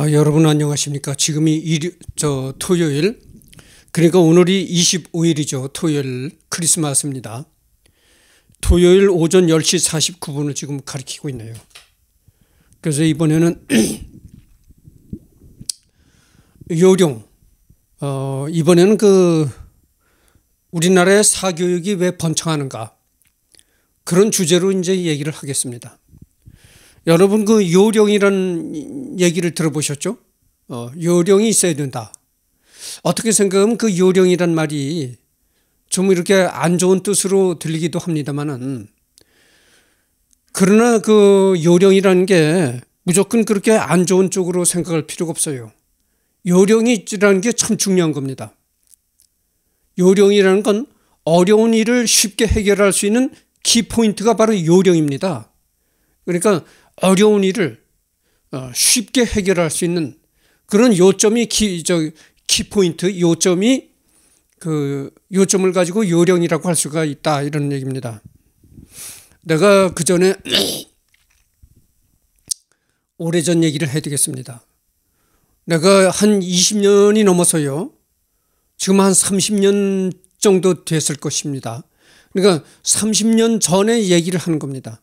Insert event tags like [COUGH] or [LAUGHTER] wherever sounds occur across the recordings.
아, 여러분 안녕하십니까? 지금이 일, 저 토요일 그러니까 오늘이 25일이죠. 토요일 크리스마스입니다. 토요일 오전 10시 49분을 지금 가리키고 있네요. 그래서 이번에는 [CLEARS THROAT] 요령 어, 이번에는 그 우리나라의 사교육이 왜 번창하는가 그런 주제로 이제 얘기를 하겠습니다. 여러분 그 요령이라는 얘기를 들어보셨죠? 어, 요령이 있어야 된다. 어떻게 생각하면 그 요령이란 말이 좀 이렇게 안 좋은 뜻으로 들리기도 합니다만은 그러나 그 요령이라는 게 무조건 그렇게 안 좋은 쪽으로 생각할 필요가 없어요. 요령이라는 게 참 중요한 겁니다. 요령이라는 건 어려운 일을 쉽게 해결할 수 있는 키포인트가 바로 요령입니다. 그러니까 어려운 일을 어, 쉽게 해결할 수 있는 그런 요점이 키, 저, 키포인트, 요점이 그 요점을 가지고 요령이라고 할 수가 있다. 이런 얘기입니다. 내가 그 전에 [CLEARS THROAT] 오래전 얘기를 해드리겠습니다. 내가 한 20년이 넘어서요. 지금 한 30년 정도 됐을 것입니다. 그러니까 30년 전에 얘기를 하는 겁니다.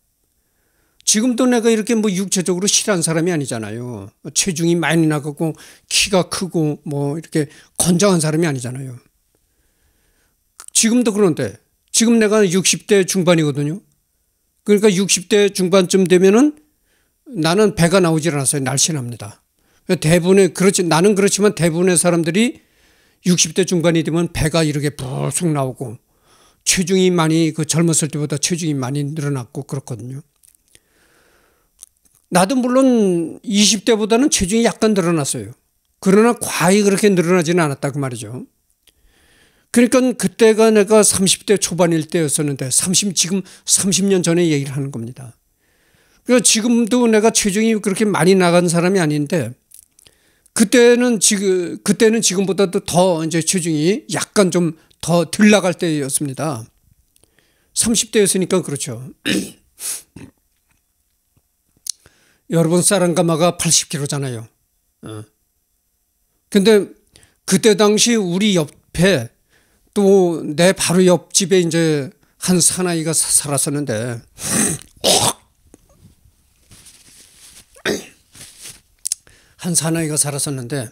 지금도 내가 이렇게 뭐 육체적으로 실한 사람이 아니잖아요. 체중이 많이 나가고 키가 크고 뭐 이렇게 건장한 사람이 아니잖아요. 지금도 그런데 지금 내가 60대 중반이거든요. 그러니까 60대 중반쯤 되면은 나는 배가 나오질 않았어요. 날씬합니다. 대부분의 그렇지 나는 그렇지만 대부분의 사람들이 60대 중반이 되면 배가 이렇게 불쑥 나오고 체중이 많이 그 젊었을 때보다 체중이 많이 늘어났고 그렇거든요. 나도 물론 20대보다는 체중이 약간 늘어났어요. 그러나 과히 그렇게 늘어나지는 않았다 그 말이죠. 그러니까 그때가 내가 30대 초반일 때였었는데 30 지금 30년 전에 얘기를 하는 겁니다. 그러니까 지금도 내가 체중이 그렇게 많이 나간 사람이 아닌데 그때는 지금 그때는 지금보다도 더 이제 체중이 약간 좀 더 덜 나갈 때였습니다. 30대였으니까 그렇죠. [CLEARS THROAT] 여러분 사랑가마가 80kg잖아요. 어. 근데 그때 당시 우리 옆에 또 내 바로 옆집에 이제 한 사나이가 살았었는데 [CLEARS THROAT] 한 사나이가 살았었는데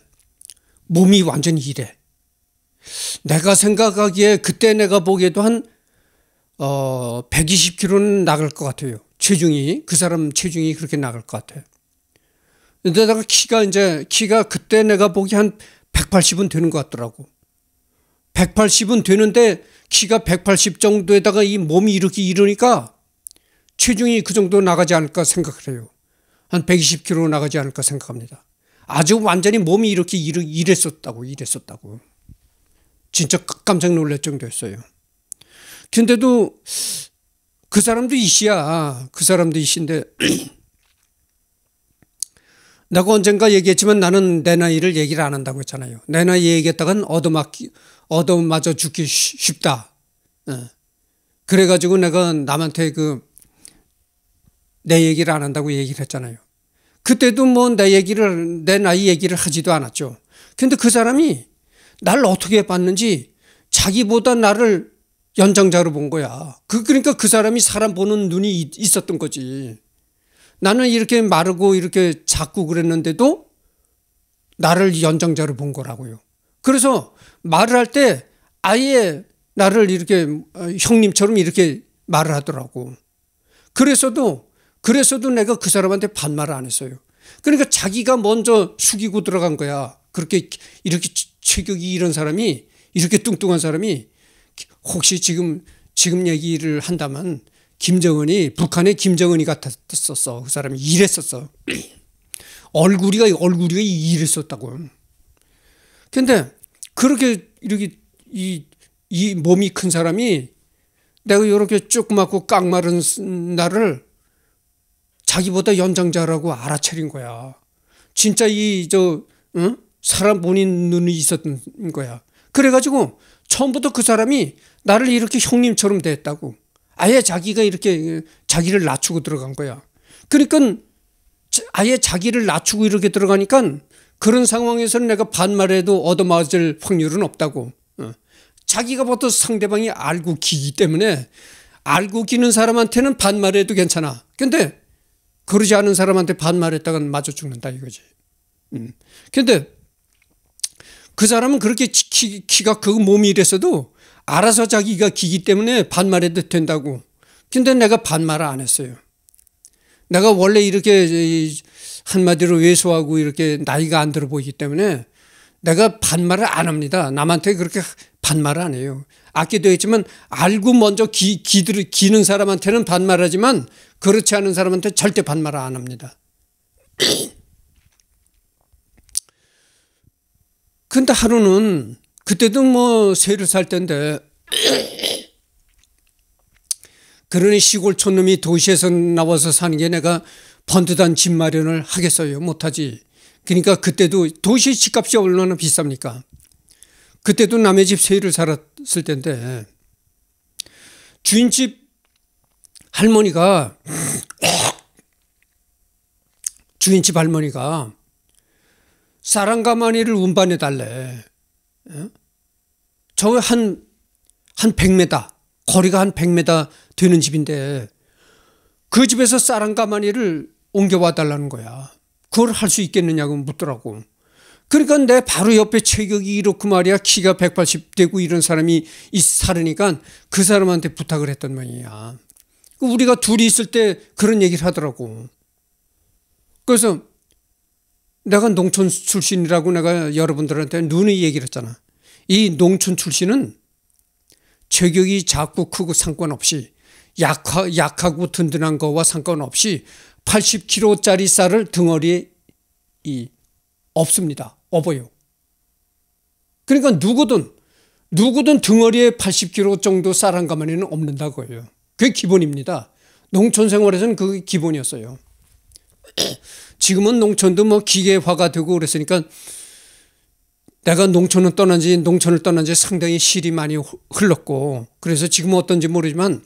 몸이 완전히 이래. 내가 생각하기에 그때 내가 보기에도 한 어, 120kg는 나갈 것 같아요. 체중이 그 사람 체중이 그렇게 나갈 것 같아요. 근데다가 키가 이제 키가 그때 내가 보기 한 180은 되는 것 같더라고. 180은 되는데 키가 180 정도에다가 이 몸이 이렇게 이러니까 체중이 그 정도 나가지 않을까 생각을 해요. 한 120kg 나가지 않을까 생각합니다. 아주 완전히 몸이 이렇게 이랬었다고 이랬었다고. 진짜 깜짝 놀랄 정도였어요. 근데도 그 사람도 이씨야. 그 사람도 이씨인데 내가 [CLEARS THROAT] 언젠가 얘기했지만 나는 내 나이를 얘기를 안 한다고 했잖아요. 내 나이 얘기했다간 얻어맞기, 얻어맞아 죽기 쉽다. 예. 그래가지고 내가 남한테 그 내 얘기를 안 한다고 얘기를 했잖아요. 그때도 뭐 내 얘기를, 내 나이 얘기를 하지도 않았죠. 근데 그 사람이 날 어떻게 봤는지 자기보다 나를 연장자로 본 거야. 그 그러니까 그 사람이 사람 보는 눈이 있었던 거지. 나는 이렇게 마르고 이렇게 작고 그랬는데도 나를 연장자로 본 거라고요. 그래서 말을 할 때 아예 나를 이렇게 어, 형님처럼 이렇게 말을 하더라고. 그래서도 그래서도 내가 그 사람한테 반말을 안 했어요. 그러니까 자기가 먼저 숙이고 들어간 거야. 그렇게 이렇게 체격이 이런 사람이 이렇게 뚱뚱한 사람이 혹시 지금 지금 얘기를 한다면 김정은이 북한의 김정은이 같았었어. 그 사람이 이랬었어. [CLEARS THROAT] 얼굴이가 얼굴이 가 이랬었다고. 근데 그렇게 이렇게 이, 이 몸이 큰 사람이 내가 이렇게 조그맣고 깡마른 나를 자기보다 연장자라고 알아차린 거야. 진짜 이 저 응? 사람 본인 눈이 있었던 거야. 그래가지고 처음부터 그 사람이 나를 이렇게 형님처럼 대했다고. 아예 자기가 이렇게 자기를 낮추고 들어간 거야. 그러니까 아예 자기를 낮추고 이렇게 들어가니까 그런 상황에서는 내가 반말해도 얻어맞을 확률은 없다고. 어. 자기가 보통 상대방이 알고 기기 때문에 알고 기는 사람한테는 반말해도 괜찮아. 근데 그러지 않은 사람한테 반말했다간 맞아 죽는다 이거지. 음. 근데 그 사람은 그렇게 키, 키가 크고 몸이 이랬어도 알아서 자기가 기기 때문에 반말해도 된다고. 근데 내가 반말을 안 했어요. 내가 원래 이렇게 한마디로 외소하고 이렇게 나이가 안 들어 보이기 때문에 내가 반말을 안 합니다. 남한테 그렇게 반말을 안 해요. 아끼도 했지만 알고 먼저 기, 기들, 기는 사람한테는 반말하지만 그렇지 않은 사람한테 절대 반말을 안 합니다. 근데 하루는 그때도 뭐 새를 살 때인데 그러니 시골 촌놈이 도시에서 나와서 사는 게 내가 번듯한 집 마련을 하겠어요 못하지 그러니까 그때도 도시 집값이 얼마나 비쌉니까 그때도 남의 집 세일을 살았을 텐데 주인집 할머니가 [CLEARS THROAT] 주인집 할머니가 사랑 가마니를 운반해 달래. 어? 저거 한, 한 100m, 거리가 한 100m 되는 집인데 그 집에서 사랑 가마니를 옮겨와 달라는 거야. 그걸 할 수 있겠느냐고 묻더라고. 그러니까 내 바로 옆에 체격이 이렇고 말이야 키가 180 되고 이런 사람이 사으니까그 사람한테 부탁을 했던 말이야. 그 우리가 둘이 있을 때 그런 얘기를 하더라고. 그래서 내가 농촌 출신이라고 내가 여러분들한테 눈이 얘기를 했잖아. 이 농촌 출신은 체격이 작고 크고 상관없이 약하, 약하고 든든한 거와 상관없이 80kg짜리 쌀을 등어리에 이, 없습니다. 업어요. 그러니까 누구든 누구든 등어리에 80kg 정도 쌀 한 가마니는 없는다고요. 해 그게 기본입니다. 농촌 생활에서는 그게 기본이었어요. 지금은 농촌도 뭐 기계화가 되고 그랬으니까 내가 농촌을 떠난 지 농촌을 떠난 지 상당히 실이 많이 흘렀고 그래서 지금 어떤지 모르지만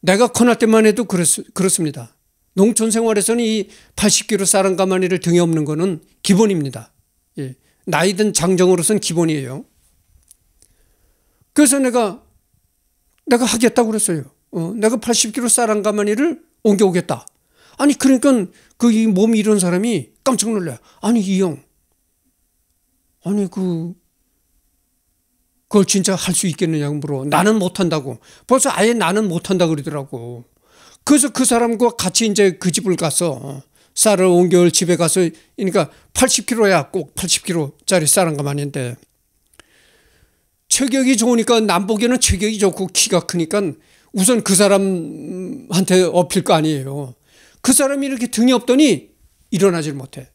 내가 커날 때만 해도 그렇, 그렇습니다. 농촌 생활에서는 이 80kg 사람 가마니를 등에 없는 거는 기본입니다. 예. 나이든 장정으로선 기본이에요. 그래서 내가 내가 하겠다고 그랬어요. 어, 내가 80kg 사람 가마니를 옮겨오겠다. 아니 그러니까 그이몸 이런 사람이 깜짝 놀라요. 아니 이 형, 아니 그 그걸 진짜 할 수 있겠느냐고 물어. 나는 못한다고. 벌써 아예 나는 못한다 고 그러더라고. 그래서 그 사람과 같이 이제 그 집을 가서 어, 쌀을 옮겨올 집에 가서 그러니까 80kg야 꼭 80kg짜리 쌀한가만인데 체격이 좋으니까 남보기에는 체격이 좋고 키가 크니까 우선 그 사람한테 어필 거 아니에요. 그 사람이 이렇게 등이 없더니 일어나질 못해.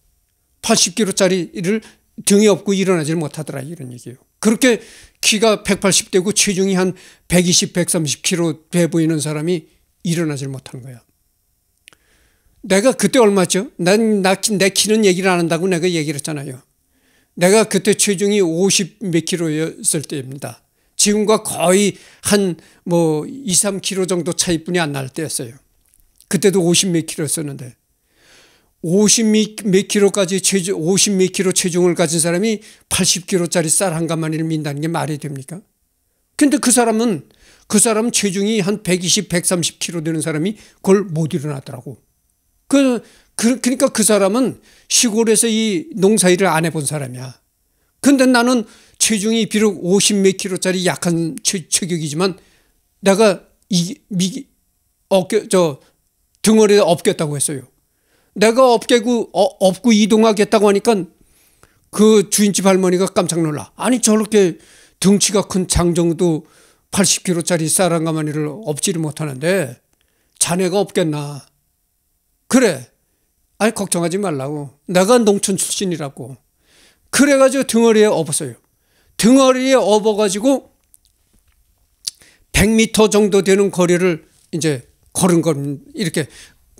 80kg짜리를 등이 없고 일어나질 못하더라 이런 얘기예요. 그렇게 키가 180대고 체중이 한 120, 130kg 돼 보이는 사람이 일어나질 못하는 거야. 내가 그때 얼마죠? 난, 나, 내 키는 얘기를 안 한다고 내가 얘기를 했잖아요. 내가 그때 체중이 50 몇 킬로였을 때입니다. 지금과 거의 한 뭐 2, 3 킬로 정도 차이뿐이 안 날 때였어요. 그때도 50몇 킬로 였었는데 50몇 킬로까지 체중 50몇 킬로 체중을 가진 사람이 80킬로짜리 쌀 한 가마니를 민다는 게 말이 됩니까? 근데 그 사람은 그 사람 체중이 한 120, 130 킬로 되는 사람이 그걸 못 일어나더라고. 그, 그 그러니까 그 사람은 시골에서 이 농사 일을 안 해본 사람이야. 근데 나는 체중이 비록 50몇 킬로짜리 약한 체, 격이지만 내가 이, 미, 어깨, 저, 등어리에 없겠다고 했어요. 내가 없게고 어, 업고 이동하겠다고 하니까 그 주인집 할머니가 깜짝 놀라. 아니 저렇게 등치가 큰 장정도 80kg짜리 사람 가마니를 없지를 못하는데 자네가 없겠나. 그래. 아니 걱정하지 말라고. 내가 농촌 출신이라고. 그래가지고 등어리에 업었어요. 등어리에 업어가지고 100m 정도 되는 거리를 이제 걸은 걸 이렇게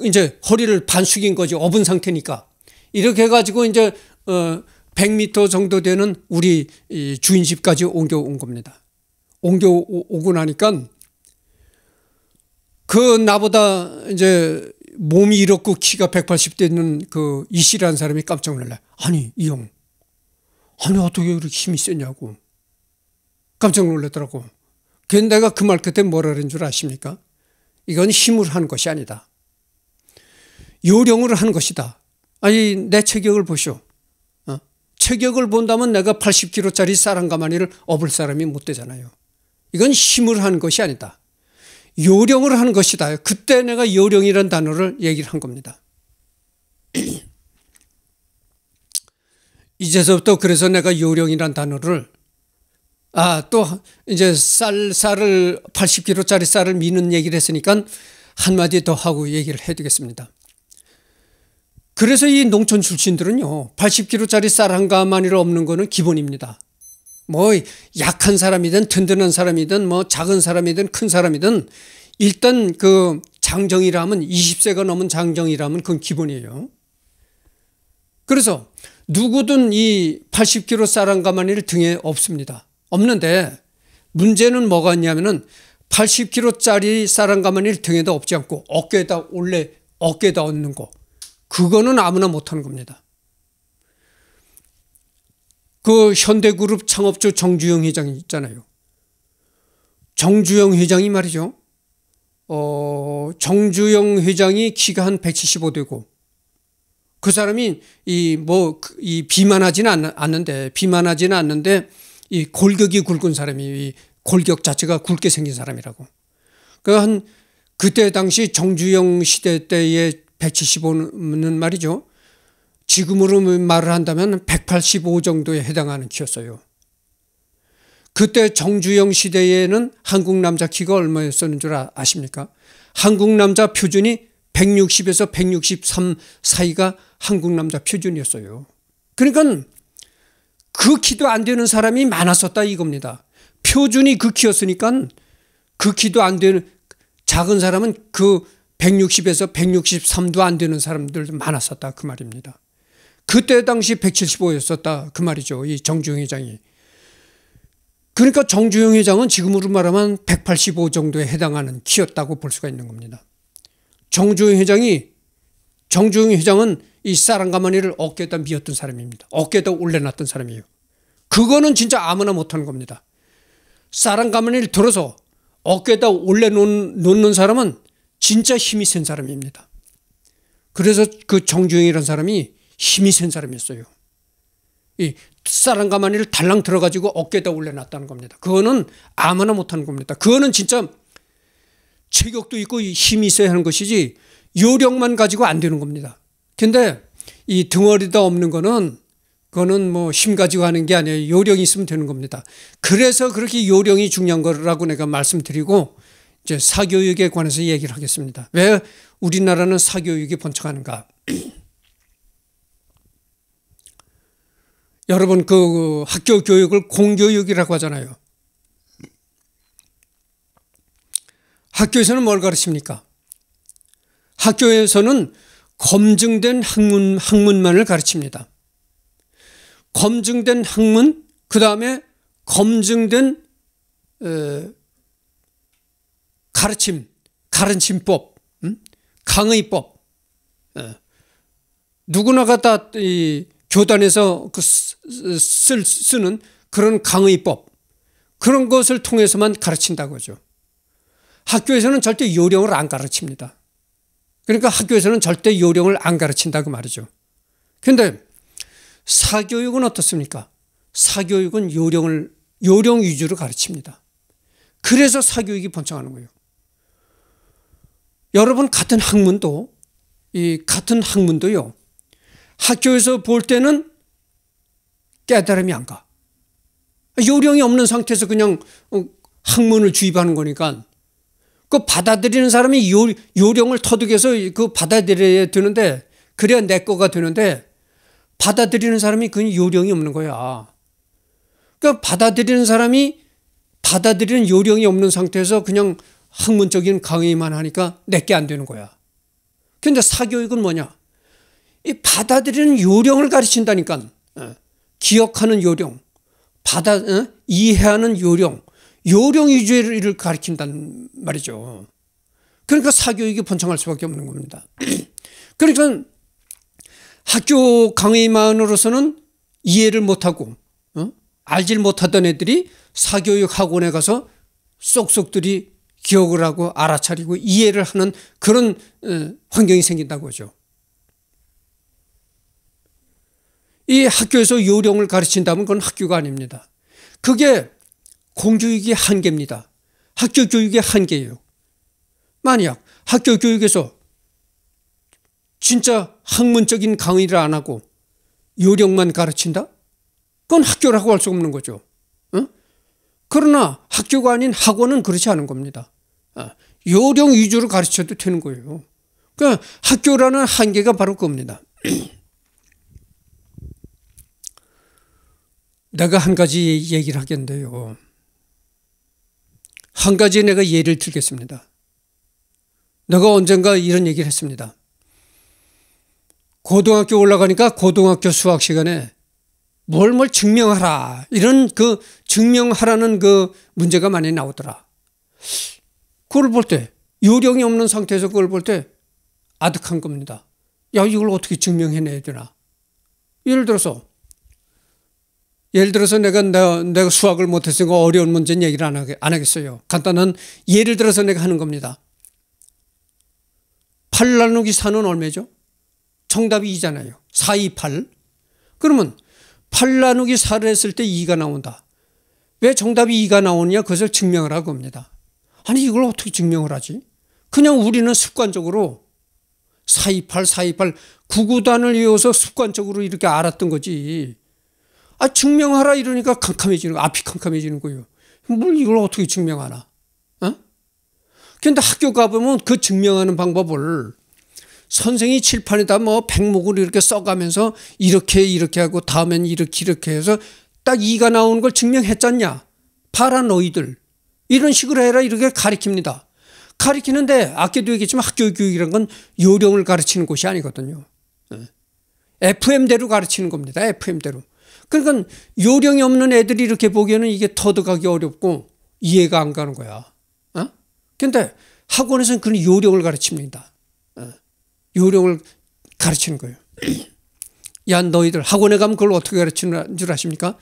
이제 허리를 반 숙인 거지 업은 상태니까 이렇게 해가지고 이제 어 100m 정도 되는 우리 이 주인 집까지 옮겨온 겁니다. 옮겨오고 나니까 그 나보다 이제 몸이 이렇고 키가 180 되는 그 이씨라는 사람이 깜짝 놀라. 아니 이 형, 아니 어떻게 그렇게 힘이 세냐고 깜짝 놀랐더라고. 걔 내가 그 말 끝에 뭐라 그런 줄 아십니까? 이건 힘으로 한 것이 아니다. 요령으로 한 것이다. 아니 내 체격을 보시오. 어? 체격을 본다면 내가 80kg짜리 사람 가마니를 업을 사람이 못 되잖아요. 이건 힘으로 한 것이 아니다. 요령으로 한 것이다. 그때 내가 요령이라는 단어를 얘기를 한 겁니다. [CLEARS THROAT] 이제서부터 그래서 내가 요령이란 단어를 아, 또 이제 쌀, 쌀을 80kg짜리 쌀을 미는 얘기를 했으니까 한마디 더 하고 얘기를 해두겠습니다. 그래서 이 농촌 출신들은요, 80kg짜리 쌀 한 가마니를 없는 거는 기본입니다. 뭐 약한 사람이든 든든한 사람이든 뭐 작은 사람이든 큰 사람이든 일단 그 장정이라면 20세가 넘은 장정이라면 그건 기본이에요. 그래서 누구든 이 80kg 쌀 한 가마니를 등에 없습니다. 없는데 문제는 뭐가 있냐면은 80kg짜리 사람 가면 1등에도 없지 않고 어깨에다 원래 어깨에다 얹는 거. 그거는 아무나 못하는 겁니다. 그 현대그룹 창업주 정주영 회장 있잖아요. 정주영 회장이 말이죠. 어, 정주영 회장이 키가 한175 되고 그 사람이 이 뭐이 뭐, 그 이비만하지 않, 않는데 비만하지 않는데 이 골격이 굵은 사람이 이 골격 자체가 굵게 생긴 사람이라고. 그러니까 그때 당시 정주영 시대 때의 175는 말이죠. 지금으로 말을 한다면 185 정도에 해당하는 키였어요. 그때 정주영 시대에는 한국 남자 키가 얼마였었는 줄 아, 아십니까? 한국 남자 표준이 160에서 163 사이가 한국 남자 표준이었어요. 그러니까 그키도안 되는 사람이 많았었다 이겁니다. 표준이 그 키였으니까 그키도안 되는 작은 사람은 그 160에서 163도 안 되는 사람들도 많았었다 그 말입니다. 그때 당시 175였었다 그 말이죠. 이 정주영 회장이. 그러니까 정주영 회장은 지금으로 말하면 185 정도에 해당하는 키였다고 볼 수가 있는 겁니다. 정주영 회장이 정주영 회장은 이사랑가마니를 어깨에다 미었던 사람입니다. 어깨에다 올려놨던 사람이에요. 그거는 진짜 아무나 못하는 겁니다. 사랑가마니를 들어서 어깨에다 올려놓는 사람은 진짜 힘이 센 사람입니다. 그래서 그 정주영이라는 사람이 힘이 센 사람이었어요. 이사랑가마니를 달랑 들어가지고 어깨에다 올려놨다는 겁니다. 그거는 아무나 못하는 겁니다. 그거는 진짜 체격도 있고 힘이 있어야 하는 것이지 요령만 가지고 안 되는 겁니다. 근데 이 등어리도 없는 거는 그거는 뭐 힘 가지고 하는 게 아니에요. 요령이 있으면 되는 겁니다. 그래서 그렇게 요령이 중요한 거라고 내가 말씀드리고 이제 사교육에 관해서 얘기를 하겠습니다. 왜 우리나라는 사교육이 번창하는가? [CLEARS THROAT] 여러분 그 학교 교육을 공교육이라고 하잖아요. 학교에서는 뭘 가르칩니까? 학교에서는 검증된 학문, 학문만을 가르칩니다. 검증된 학문, 그 다음에 검증된 에, 어, 가르침, 가르침법, 음? 강의법. 에. 어. 누구나가 다이 교단에서 그 쓸, 쓰는 그런 강의법, 그런 것을 통해서만 가르친다고죠. 하 학교에서는 절대 요령을 안 가르칩니다. 그러니까 학교에서는 절대 요령을 안 가르친다고 말이죠. 근데 사교육은 어떻습니까? 사교육은 요령을 요령 위주로 가르칩니다. 그래서 사교육이 번창하는 거예요. 여러분 같은 학문도 이 같은 학문도요. 학교에서 볼 때는 깨달음이 안 가. 요령이 없는 상태에서 그냥 어, 학문을 주입하는 거니까 그 받아들이는 사람이 요, 요령을 터득해서 그 받아들여야 되는데 그래야 내 거가 되는데 받아들이는 사람이 그 요령이 없는 거야. 그 받아들이는 사람이 받아들이는 요령이 없는 상태에서 그냥 학문적인 강의만 하니까 내게 안 되는 거야. 그데 사교육은 뭐냐? 이 받아들이는 요령을 가르친다니까. 어, 기억하는 요령, 받아 어, 이해하는 요령, 요령 위주를 의가르친단 말이죠. 그러니까 사교육이 번창할 수밖에 없는 겁니다. [CLEARS THROAT] 그러니까 학교 강의만으로서는 이해를 못하고 어? 알질 못하던 애들이 사교육 학원에 가서 쏙쏙들이 기억을 하고 알아차리고 이해를 하는 그런 어, 환경이 생긴다고 하죠. 이 학교에서 요령을 가르친다면 그건 학교가 아닙니다. 그게 공교육이 한계입니다. 학교 교육의 한계예요. 만약 학교 교육에서 진짜 학문적인 강의를 안 하고 요령만 가르친다? 그건 학교라고 할 수 없는 거죠. 어? 그러나 학교가 아닌 학원은 그렇지 않은 겁니다. 어, 요령 위주로 가르쳐도 되는 거예요. 그러니까 학교라는 한계가 바로 그겁니다. [CLEARS THROAT] 내가 한 가지 얘기를 하겠는데요. 한 가지 내가 예를 들겠습니다. 내가 언젠가 이런 얘기를 했습니다. 고등학교 올라가니까 고등학교 수학 시간에 뭘 뭘 증명하라. 이런 그 증명하라는 그 문제가 많이 나오더라. 그걸 볼 때, 요령이 없는 상태에서 그걸 볼 때 아득한 겁니다. 야, 이걸 어떻게 증명해내야 되나. 예를 들어서 예를 들어서 내가, 내가, 내가 수학을 못했으니까 어려운 문제는 얘기를 안, 하게, 안 하겠어요. 간단한 예를 들어서 내가 하는 겁니다. 8 나누기 4는 얼마죠? 정답이 2잖아요. 4, 2, 8. 그러면 8 나누기 4를 했을 때 2가 나온다. 왜 정답이 2가 나오느냐? 그것을 증명을 하고 옵니다. 아니, 이걸 어떻게 증명을 하지? 그냥 우리는 습관적으로 4, 2, 8, 4, 2, 8, 9구단을이어서 습관적으로 이렇게 알았던 거지. 아, 증명하라 이러니까 캄캄해지는 거 앞이 캄캄해지는 거예요. 뭘 이걸 어떻게 증명하나? 어? 근데 학교 가보면 그 증명하는 방법을 선생이 칠판에다 뭐 백목을 이렇게 써가면서 이렇게 이렇게 하고 다음엔 이렇게 이렇게 해서 딱 이가 나오는 걸 증명했잖냐. 봐라 너희들. 이런 식으로 해라 이렇게 가리킵니다. 가리키는데 아까도 얘기했지만 학교 교육이란 건 요령을 가르치는 곳이 아니거든요. 예. FM대로 가르치는 겁니다. FM대로. 그러니까 요령이 없는 애들이 이렇게 보기에는 이게 터득하기 어렵고 이해가 안 가는 거야. 어? 근데 학원에서는 그런 요령을 가르칩니다. 어? 요령을 가르치는 거예요. [CLEARS THROAT] 야 너희들 학원에 가면 그걸 어떻게 가르치는 줄 아십니까?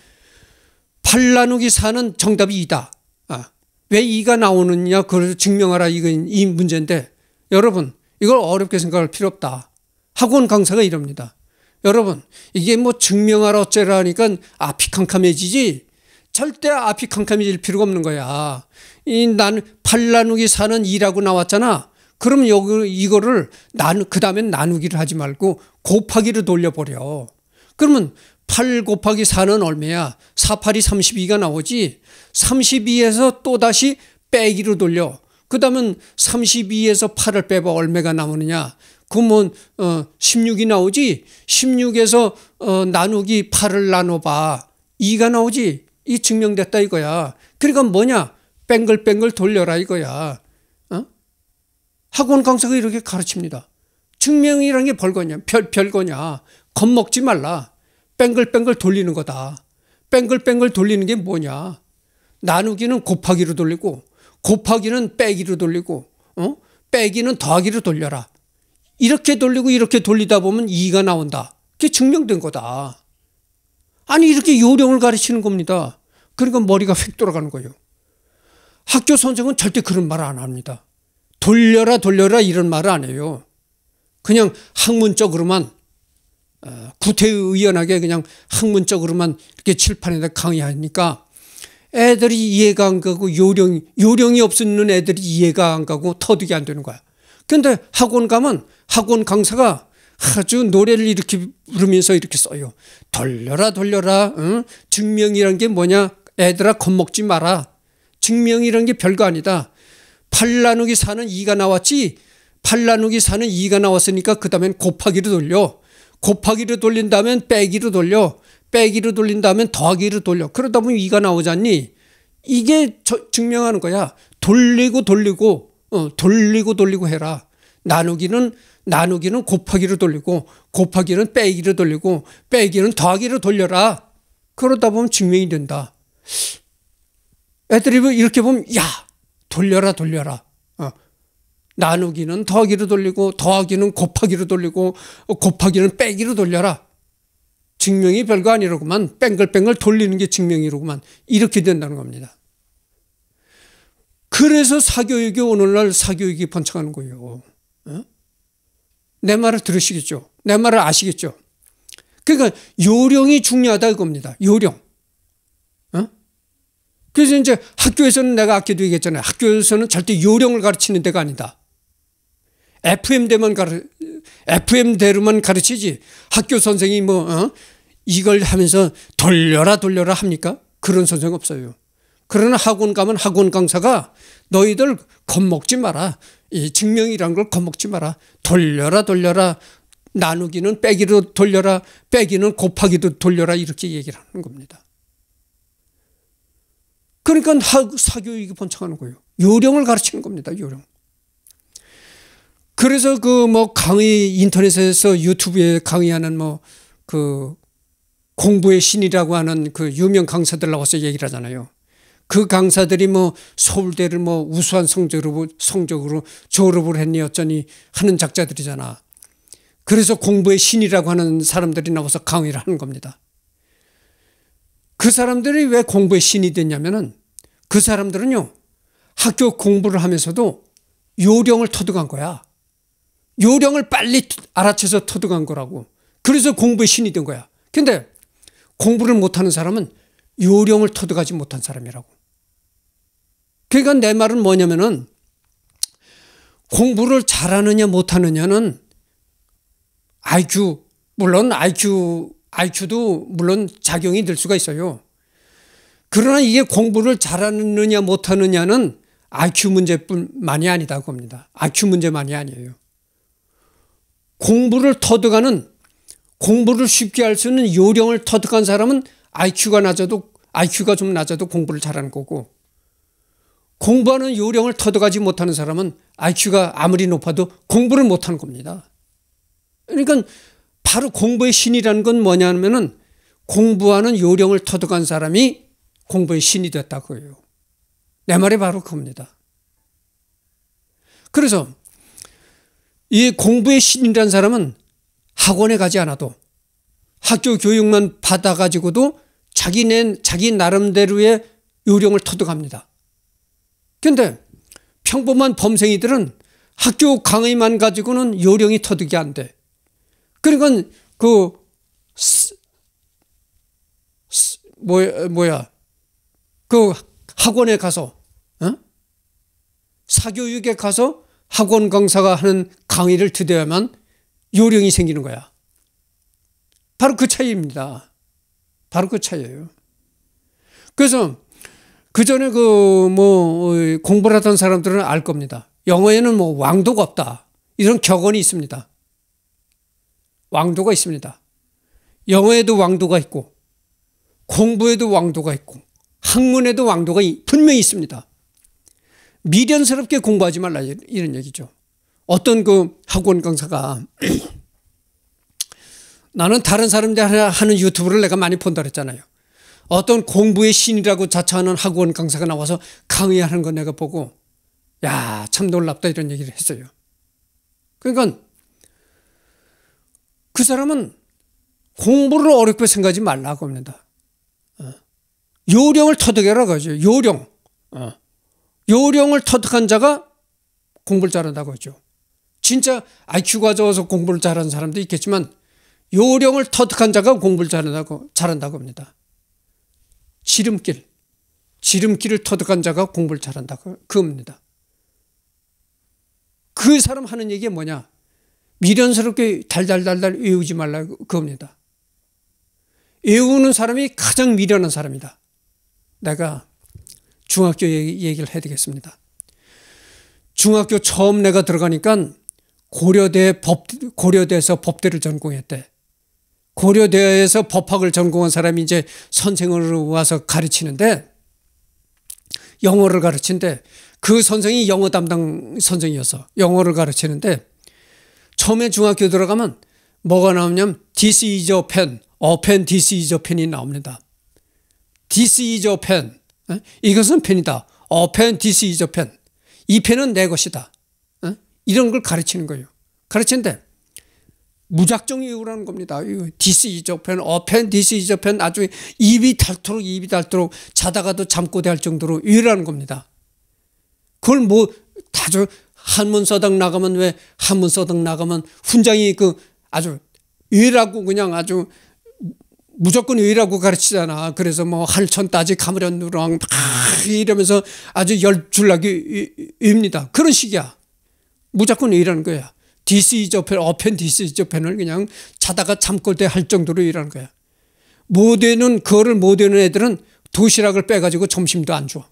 8라누기사는 정답이 이다 어? 왜이가 나오느냐 그걸 증명하라 이건 이 문제인데 여러분 이걸 어렵게 생각할 필요 없다. 학원 강사가 이럽니다. 여러분, 이게 뭐 증명하라 어쩌라 하니까 앞이 캄캄해지지? 절대 앞이 캄캄해질 필요가 없는 거야. 이 난 팔나누기 사는 이라고 나왔잖아. 그럼 여기 이거를 나누 그 다음엔 나누기를 하지 말고 곱하기를 돌려버려. 그러면 8 곱하기 4는 얼마야? 4, 8이 32가 나오지. 32에서 또다시 빼기로 돌려. 그 다음은 32에서 8을 빼봐 얼마가 나오느냐? 그러면 뭐, 어, 16이 나오지? 16에서 어, 나누기 8을 나눠봐. 2가 나오지? 이 증명됐다 이거야. 그러니까 뭐냐? 뱅글뱅글 돌려라 이거야. 어? 학원 강사가 이렇게 가르칩니다. 증명이란게별거냐 별, 별거냐? 겁먹지 말라. 뱅글뱅글 돌리는 거다. 뱅글뱅글 돌리는 게 뭐냐? 나누기는 곱하기로 돌리고 곱하기는 빼기로 돌리고 어? 빼기는 더하기로 돌려라. 이렇게 돌리고 이렇게 돌리다 보면 2가 나온다. 그게 증명된 거다. 아니 이렇게 요령을 가르치는 겁니다. 그러니까 머리가 휙 돌아가는 거예요. 학교 선생은 절대 그런 말을안 합니다. 돌려라 돌려라 이런 말을 안 해요. 그냥 학문적으로만 어, 구태의연하게 그냥 학문적으로만 이렇게 칠판에다 강의하니까 애들이 이해가 안 가고 요령 요령이 없는 애들이 이해가 안 가고 터득이 안 되는 거야. 근데 학원 가면 학원 강사가 아주 노래를 이렇게 부르면서 이렇게 써요. 돌려라 돌려라 응? 증명이란 게 뭐냐 애들아 겁먹지 마라. 증명이란 게 별거 아니다. 팔라누기사는2가 나왔지 팔라누기사는2가 나왔으니까 그 다음엔 곱하기로 돌려. 곱하기로 돌린 다면 빼기로 돌려. 빼기로 돌린 다면 더하기로 돌려. 그러다 보면 2가 나오잖니. 이게 저, 증명하는 거야. 돌리고 돌리고 어, 돌리고 돌리고 해라. 나누기는 나누기는 곱하기로 돌리고 곱하기는 빼기로 돌리고 빼기는 더하기로 돌려라. 그러다 보면 증명이 된다. 애들이 뭐 이렇게 보면 야 돌려라 돌려라. 어. 나누기는 더하기로 돌리고 더하기는 곱하기로 돌리고 어, 곱하기는 빼기로 돌려라. 증명이 별거 아니로고만 뺑글뺑글 돌리는 게증명이로고만 이렇게 된다는 겁니다. 그래서 사교육이 오늘날 사교육이 번창하는 거예요. 어? 내 말을 들으시겠죠. 내 말을 아시겠죠. 그러니까 요령이 중요하다 이겁니다. 요령. 어? 그래서 이제 학교에서는 내가 아까도 얘기했잖아요. 학교에서는 절대 요령을 가르치는 데가 아니다. FM대만 가르, FM대로만 가르치지. 학교 선생이 뭐, 어? 이걸 하면서 돌려라 돌려라 합니까? 그런 선생 없어요. 그러나 학원 가면 학원 강사가 너희들 겁먹지 마라. 이 증명이란 걸 겁먹지 마라. 돌려라 돌려라. 나누기는 빼기로 돌려라. 빼기는 곱하기도 돌려라. 이렇게 얘기를 하는 겁니다. 그러니까 사교육이 번창하는 거예요. 요령을 가르치는 겁니다. 요령. 그래서 그 뭐 강의 인터넷에서 유튜브에 강의하는 뭐 그 공부의 신이라고 하는 그 유명 강사들 나와서 얘기를 하잖아요. 그 강사들이 뭐 서울대를 뭐 우수한 성적으로, 성적으로 졸업을 했니 어쩌니 하는 작자들이잖아. 그래서 공부의 신이라고 하는 사람들이 나와서 강의를 하는 겁니다. 그 사람들이 왜 공부의 신이 됐냐면은 그 사람들은요 학교 공부를 하면서도 요령을 터득한 거야. 요령을 빨리 알아채서 터득한 거라고. 그래서 공부의 신이 된 거야. 근데 공부를 못하는 사람은 요령을 터득하지 못한 사람이라고. 그러니까 내 말은 뭐냐면은 공부를 잘하느냐 못하느냐는 IQ 물론 IQ IQ도 물론 작용이 될 수가 있어요. 그러나 이게 공부를 잘하느냐 못하느냐는 IQ 문제뿐만이 아니다고 합니다. IQ 문제만이 아니에요. 공부를 터득하는 공부를 쉽게 할 수 있는 요령을 터득한 사람은 IQ가 낮아도 IQ가 좀 낮아도 공부를 잘하는 거고 공부하는 요령을 터득하지 못하는 사람은 IQ가 아무리 높아도 공부를 못하는 겁니다. 그러니까 바로 공부의 신이라는 건 뭐냐면은 공부하는 요령을 터득한 사람이 공부의 신이 됐다고요. 해내 말이 바로 그겁니다. 그래서 이 공부의 신이라는 사람은 학원에 가지 않아도 학교 교육만 받아가지고도 자기 낸, 자기 나름대로의 요령을 터득합니다. 근데 평범한 범생이들은 학교 강의만 가지고는 요령이 터득이 안 돼. 그러니까 그 스, 스, 뭐, 뭐야 그 학원에 가서 어? 사교육에 가서 학원 강사가 하는 강의를 드어야만 요령이 생기는 거야. 바로 그 차이입니다. 바로 그 차이예요. 그래서 그 전에 그뭐 어, 공부를 하던 사람들은 알 겁니다. 영어에는 뭐 왕도가 없다. 이런 격언이 있습니다. 왕도가 있습니다. 영어에도 왕도가 있고 공부에도 왕도가 있고 학문에도 왕도가 분명히 있습니다. 미련스럽게 공부하지 말라 이런 얘기죠. 어떤 그 학원 강사가 [CLEARS THROAT] 나는 다른 사람들 하는 유튜브를 내가 많이 본다 그랬잖아요. 어떤 공부의 신이라고 자처하는 학원 강사가 나와서 강의하는 거 내가 보고 야 참 놀랍다 이런 얘기를 했어요. 그러니까 그 사람은 공부를 어렵게 생각하지 말라고 합니다. 어. 요령을 터득해라 그죠. 요령. 어. 요령을 터득한 자가 공부를 잘한다고 하죠. 진짜 IQ가 좋아서 공부를 잘하는 사람도 있겠지만 요령을 터득한 자가 공부를 잘한다고 잘한다고 합니다. 지름길, 지름길을 터득한 자가 공부를 잘한다. 그겁니다. 그, 그 사람 하는 얘기가 뭐냐? 미련스럽게 달달달달 외우지 말라 고 그겁니다. 외우는 사람이 가장 미련한 사람이다. 내가 중학교 얘기를 해드리겠습니다. 중학교 처음 내가 들어가니까 고려대 법 고려대에서 법대를 전공했대. 고려대에서 법학을 전공한 사람이 이제 선생으로 와서 가르치는데 영어를 가르치는데 그 선생이 영어 담당 선생이어서 영어를 가르치는데 처음에 중학교 들어가면 뭐가 나오냐면 this is your pen, a pen, this is y pen이 나옵니다. this is y pen, 이것은 펜이다. a pen, this is y pen, 이 펜은 내 것이다. 이런 걸 가르치는 거예요. 가르치는데 무작정 이유라는 겁니다. 디스 이적편, 어펜, 디스 이적편 아주 입이 닳도록 입이 닳도록 자다가도 잠꼬대 할 정도로 이유라는 겁니다. 그걸 뭐 다들 한문서당 나가면 왜 한문서당 나가면 훈장이 그 아주 일하고 그냥 아주 무조건 일하고 가르치잖아. 그래서 뭐 할천따지 가무련 누랑 막 이러면서 아주 열 줄나기 입니다. 그런 식이야. 무조건 의라는 거야. 디 DC 저편, 어펜 디 DC 저편을 그냥 자다가 잠꼴대 할 정도로 일하는 거야. 못외는 그거를 못외는 애들은 도시락을 빼가지고 점심도 안 줘.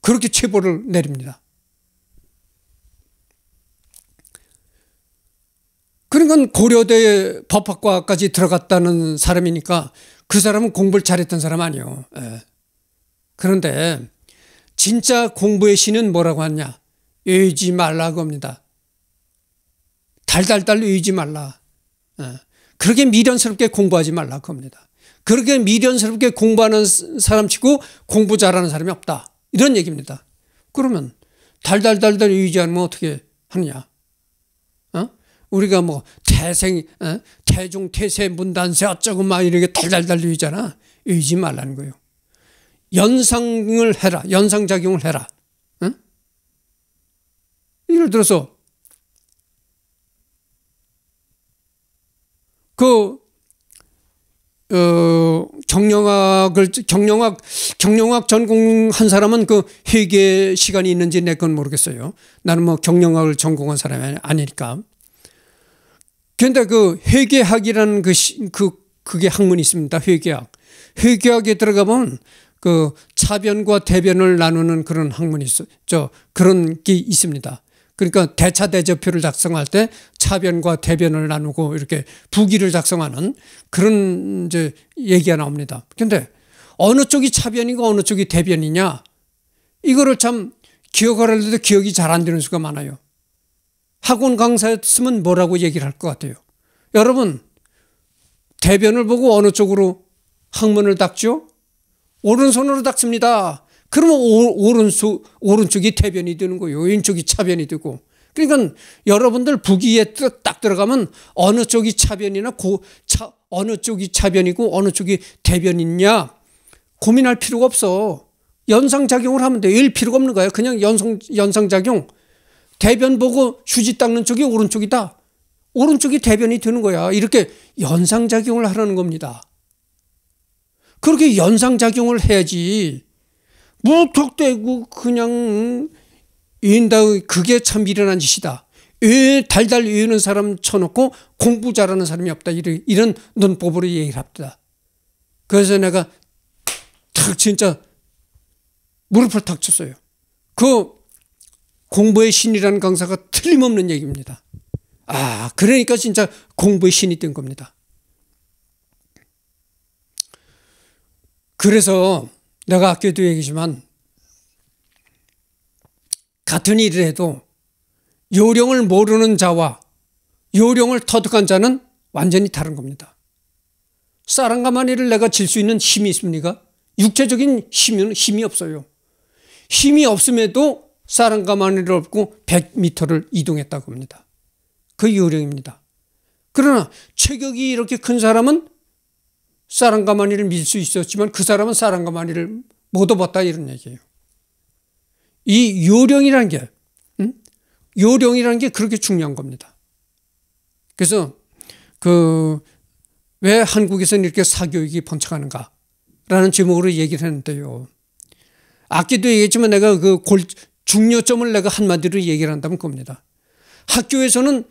그렇게 체벌을 내립니다. 그러니까 고려대 법학과까지 들어갔다는 사람이니까 그 사람은 공부를 잘했던 사람 아니에요. 예. 그런데 진짜 공부의 신은 뭐라고 하냐? 이지 말라고 합니다. 달달달 의지 말라. 예. 그렇게 미련스럽게 공부하지 말라 겁니다. 그렇게 미련스럽게 공부하는 사람치고 공부 잘하는 사람이 없다. 이런 얘기입니다. 그러면 달달달달 의지하면 어떻게 하느냐? 어? 우리가 뭐 태생 어? 태종 태세 문단세 어쩌고 막 이렇게 달달달 의잖아. 의지 말라는 거예요. 연상을 해라. 연상 작용을 해라. 어? 예를 들어서 그, 어, 경영학을, 경영학, 경영학 전공한 사람은 그 회계 시간이 있는지 내건 모르겠어요. 나는 뭐 경영학을 전공한 사람이 아니니까. 그런데 그 회계학이라는 그, 그, 그게 학문이 있습니다. 회계학. 회계학에 들어가면 그 차변과 대변을 나누는 그런 학문이 있어, 저, 그런 게 있습니다. 그러니까 대차 대조표를 작성할 때 차변과 대변을 나누고 이렇게 부기를 작성하는 그런 이제 얘기가 나옵니다. 근데 어느 쪽이 차변이고 어느 쪽이 대변이냐 이거를 참 기억하려는데 도 기억이 잘 안 되는 수가 많아요. 학원 강사였으면 뭐라고 얘기를 할 것 같아요. 여러분 대변을 보고 어느 쪽으로 학문을 닦죠? 오른손으로 닦습니다. 그러면 오른쪽, 오른쪽이 대변이 되는 거예요. 왼쪽이 차변이 되고. 그러니까 여러분들 부기에 딱 들어가면 어느 쪽이 차변이나 고, 차, 어느 쪽이 차변이고 어느 쪽이 대변이냐 고민할 필요가 없어. 연상작용을 하면 돼. 일 필요가 없는 거야. 그냥 연성, 연상작용. 대변 보고 휴지 닦는 쪽이 오른쪽이다. 오른쪽이 대변이 되는 거야. 이렇게 연상작용을 하라는 겁니다. 그렇게 연상작용을 해야지. 무턱대고 그냥 음, 인다 그게 참 일어난 짓이다. 왜 달달 외우는 사람 쳐놓고 공부 잘하는 사람이 없다. 이런, 이런 논법으로 얘기를 합니다. 그래서 내가 탁 진짜 무릎을 탁 쳤어요. 그 공부의 신이라는 강사가 틀림없는 얘기입니다. 아, 그러니까 진짜 공부의 신이 된 겁니다. 그래서 내가 아껴도 얘기지만 같은 일을 해도 요령을 모르는 자와 요령을 터득한 자는 완전히 다른 겁니다. 사람과 만이를 내가 질 수 있는 힘이 있습니까? 육체적인 힘은 힘이 없어요. 힘이 없음에도 사람과 만이를 업고 100m를 이동했다고 합니다. 그 요령입니다. 그러나 체격이 이렇게 큰 사람은 사랑과만니를 믿을 수 있었지만 그 사람은 사랑과만니를못 얻었다 이런 얘기예요. 이 요령이라는 게 응? 요령이라는 게 그렇게 중요한 겁니다. 그래서 그 왜 한국에서는 이렇게 사교육이 번창하는가라는 제목으로 얘기를 했는데요. 아끼도 얘기했지만 내가 그 골, 중요점을 내가 한마디로 얘기를 한다면 겁니다. 학교에서는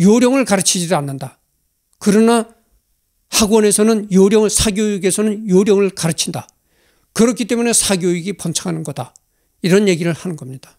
요령을 가르치지 않는다. 그러나 학원에서는 요령을 사교육에서는 요령을 가르친다. 그렇기 때문에 사교육이 번창하는 거다. 이런 얘기를 하는 겁니다.